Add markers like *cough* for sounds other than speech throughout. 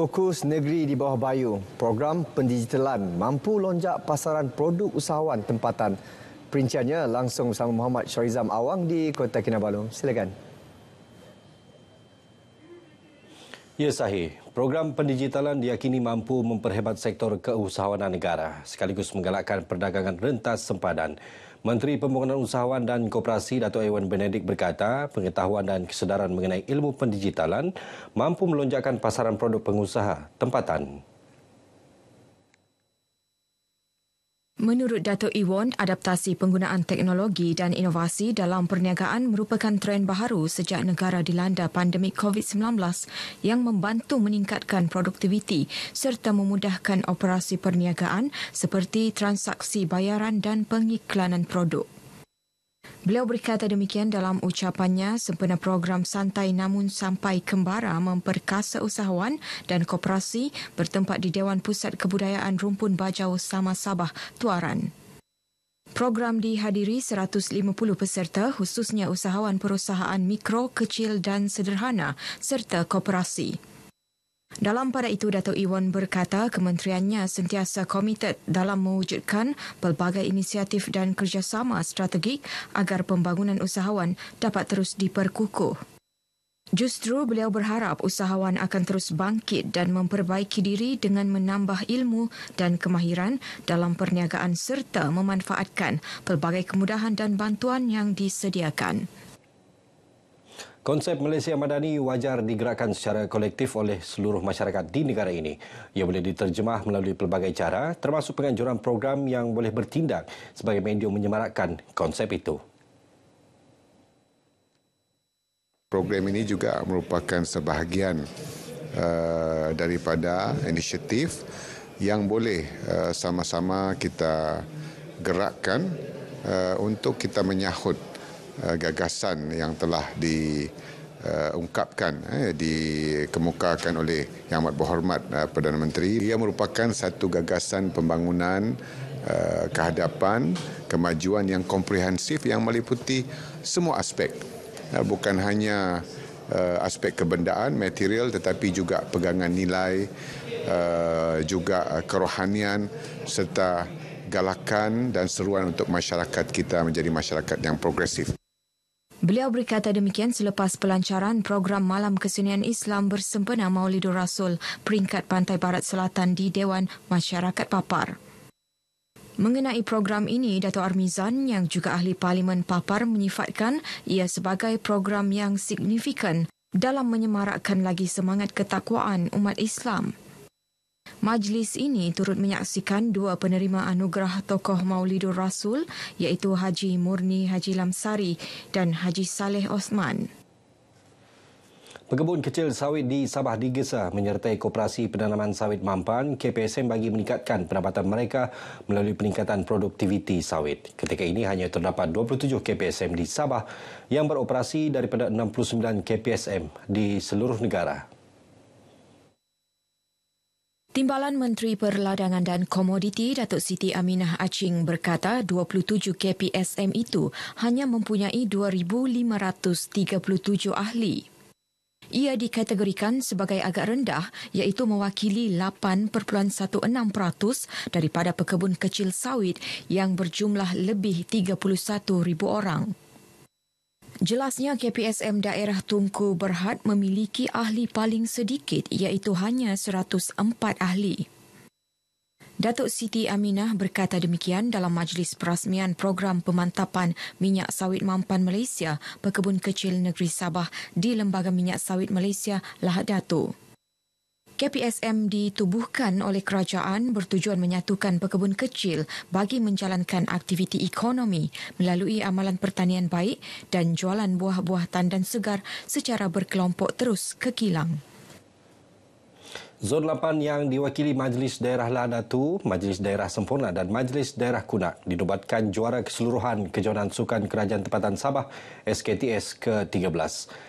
Fokus Negeri di bawah Bayu, program pendigitalan mampu lonjak pasaran produk usahawan tempatan. Perinciannya langsung bersama Muhammad Syarizam Awang di Kota Kinabalu. Silakan. Ya sahih, program pendigitalan diyakini mampu memperhebat sektor keusahawanan negara sekaligus menggalakkan perdagangan rentas sempadan. Menteri Pembangunan Usahawan dan Koperasi Datuk Ewan Benedik berkata, pengetahuan dan kesedaran mengenai ilmu pendigitalan mampu melonjakkan pasaran produk pengusaha tempatan. Menurut Dato Iwon, adaptasi penggunaan teknologi dan inovasi dalam perniagaan merupakan tren baharu sejak negara dilanda pandemik COVID-19 yang membantu meningkatkan produktiviti serta memudahkan operasi perniagaan seperti transaksi bayaran dan pengiklanan produk. Beliau berkata demikian dalam ucapannya sempena program Santai Namun Sampai Kembara memperkasa usahawan dan koperasi bertempat di Dewan Pusat Kebudayaan Rumpun Bajau Sama Sabah, Tuaran. Program dihadiri 150 peserta khususnya usahawan perusahaan mikro, kecil dan sederhana serta koperasi. Dalam pada itu, Dato' Iwan berkata kementeriannya sentiasa komited dalam mewujudkan pelbagai inisiatif dan kerjasama strategik agar pembangunan usahawan dapat terus diperkukuh. Justru beliau berharap usahawan akan terus bangkit dan memperbaiki diri dengan menambah ilmu dan kemahiran dalam perniagaan serta memanfaatkan pelbagai kemudahan dan bantuan yang disediakan. Konsep Malaysia Madani wajar digerakkan secara kolektif oleh seluruh masyarakat di negara ini. Ia boleh diterjemah melalui pelbagai cara termasuk penganjuran program yang boleh bertindak sebagai medium menyemarakkan konsep itu. Program ini juga merupakan sebahagian uh, daripada inisiatif yang boleh uh, sama-sama kita gerakkan uh, untuk kita menyahut uh, Eh, gagasan yang telah di Uh, ungkapkan eh, dikemukakan oleh yang amat berhormat uh, Perdana Menteri ia merupakan satu gagasan pembangunan uh, kehadapan kemajuan yang komprehensif yang meliputi semua aspek uh, bukan hanya uh, aspek kebendaan material tetapi juga pegangan nilai uh, juga uh, kerohanian serta galakan dan seruan untuk masyarakat kita menjadi masyarakat yang progresif Beliau berkata demikian selepas pelancaran program Malam Kesenian Islam bersempena Maulidur Rasul peringkat Pantai Barat Selatan di Dewan Masyarakat Papar. Mengenai program ini, Dato' Armizan yang juga ahli Parlimen Papar menyifatkan ia sebagai program yang signifikan dalam menyemarakkan lagi semangat ketakwaan umat Islam. Majlis ini turut menyaksikan dua penerima anugerah tokoh Maulidur Rasul iaitu Haji Murni Haji Lamsari dan Haji Saleh Osman. Pekebun kecil sawit di Sabah digesa menyertai Koperasi Penanaman Sawit Mampan KPSM bagi meningkatkan pendapatan mereka melalui peningkatan produktiviti sawit. Ketika ini hanya terdapat 27 KPSM di Sabah yang beroperasi daripada 69 KPSM di seluruh negara. Timbalan Menteri Perladangan dan Komoditi Datuk Siti Aminah Acing berkata 27 KPSM itu hanya mempunyai 2537 ahli. Ia dikategorikan sebagai agak rendah iaitu mewakili 8.16% daripada pekebun kecil sawit yang berjumlah lebih 31,000 orang. Jelasnya KPSM daerah Tungku Berhad memiliki ahli paling sedikit iaitu hanya 104 ahli. Datuk Siti Aminah berkata demikian dalam majlis perasmian program pemantapan minyak sawit mampan Malaysia, Pekebun Kecil Negeri Sabah di Lembaga Minyak Sawit Malaysia, Lahad Datuk. KPSM ditubuhkan oleh kerajaan bertujuan menyatukan pekebun kecil bagi menjalankan aktiviti ekonomi melalui amalan pertanian baik dan jualan buah-buah tandan segar secara berkelompok terus ke kilang. Zon 8 yang diwakili Majlis Daerah Lanatu, Majlis Daerah Sempurna dan Majlis Daerah Kunak dinobatkan juara keseluruhan Kejohanan Sukan Kerajaan Tempatan Sabah SKTS ke-13.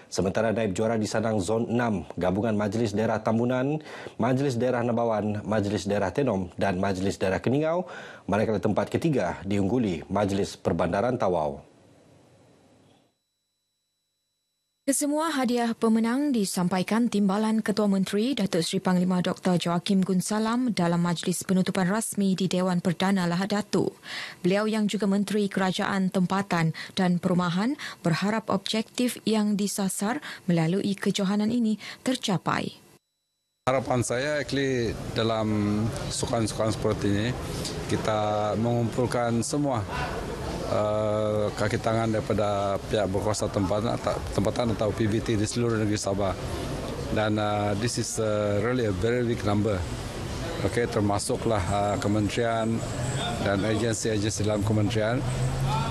Sementara naib juara di sanang Zon 6, gabungan Majlis Daerah Tambunan, Majlis Daerah Nabawan, Majlis Daerah Tenom dan Majlis Daerah Keningau, mereka tempat ketiga diungguli Majlis Perbandaran Tawau. Kesemua hadiah pemenang disampaikan Timbalan Ketua Menteri Datuk Seri Panglima Dr. Joachim Gun Salam dalam majlis penutupan rasmi di Dewan Perdana Lahad Datu. Beliau yang juga Menteri Kerajaan Tempatan dan Perumahan berharap objektif yang disasar melalui kejohanan ini tercapai. Harapan saya actually dalam sukan-sukan seperti ini kita mengumpulkan semua Eh, kaki tangan daripada pihak berkuasa tempatan atau, tempatan atau PBT di seluruh negeri Sabah. Dan uh, this is uh, really a very big number. Okay, termasuklah uh, kementerian dan agensi-agensi dalam kementerian.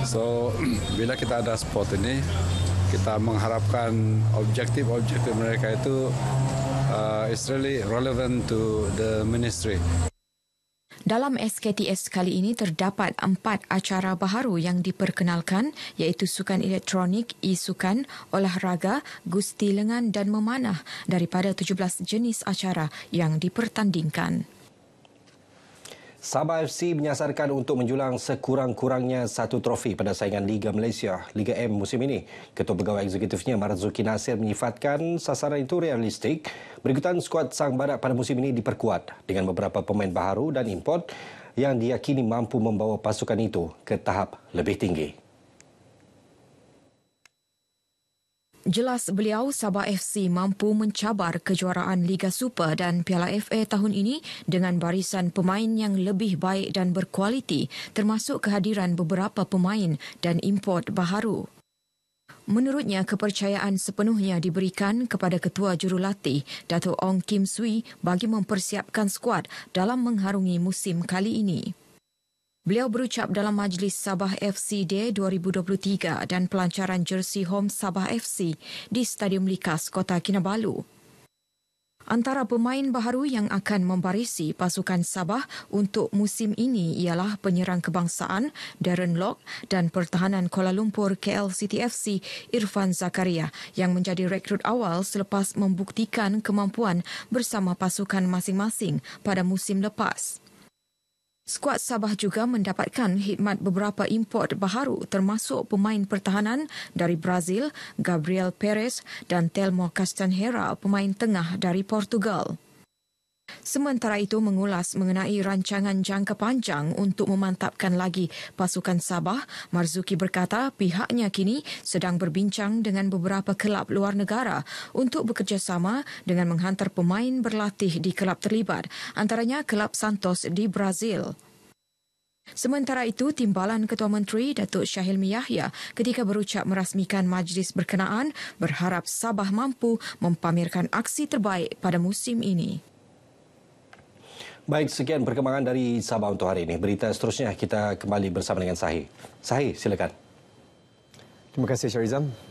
So, *clears throat* bila kita ada spot ini, kita mengharapkan objektif-objektif mereka itu uh, is really relevant to the ministry. Dalam SKTS kali ini terdapat empat acara baharu yang diperkenalkan iaitu sukan elektronik, e-sukan, olahraga, gusti lengan dan memanah daripada 17 jenis acara yang dipertandingkan. Sabah FC menyasarkan untuk menjulang sekurang-kurangnya satu trofi pada saingan Liga Malaysia, Liga M musim ini. Ketua Pegawai Eksekutifnya Marzuki Nasir menyifatkan sasaran itu realistik. Berikutan skuad Sang Barat pada musim ini diperkuat dengan beberapa pemain baharu dan import yang diyakini mampu membawa pasukan itu ke tahap lebih tinggi. Jelas beliau Sabah FC mampu mencabar kejuaraan Liga Super dan Piala FA tahun ini dengan barisan pemain yang lebih baik dan berkualiti termasuk kehadiran beberapa pemain dan import baharu. Menurutnya, kepercayaan sepenuhnya diberikan kepada Ketua Jurulatih, Datuk Ong Kim Sui bagi mempersiapkan skuad dalam mengharungi musim kali ini. Beliau berucap dalam majlis Sabah FC Day 2023 dan pelancaran jersey home Sabah FC di Stadium Likas, Kota Kinabalu. Antara pemain baharu yang akan membarisi pasukan Sabah untuk musim ini ialah penyerang kebangsaan Darren Lock dan pertahanan Kuala Lumpur KL City FC Irfan Zakaria yang menjadi rekrut awal selepas membuktikan kemampuan bersama pasukan masing-masing pada musim lepas. Skuad Sabah juga mendapatkan khidmat beberapa import baharu termasuk pemain pertahanan dari Brazil, Gabriel Perez dan Telmo Castanheira, pemain tengah dari Portugal. Sementara itu mengulas mengenai rancangan jangka panjang untuk memantapkan lagi pasukan Sabah, Marzuki berkata pihaknya kini sedang berbincang dengan beberapa kelab luar negara untuk bekerjasama dengan menghantar pemain berlatih di kelab terlibat, antaranya kelab Santos di Brazil. Sementara itu, Timbalan Ketua Menteri Datuk Syahilmi Yahya ketika berucap merasmikan majlis berkenaan berharap Sabah mampu mempamerkan aksi terbaik pada musim ini. Baik, sekian perkembangan dari Sabah untuk hari ini. Berita seterusnya kita kembali bersama dengan Sahih. Sahih, silakan. Terima kasih Syarizan.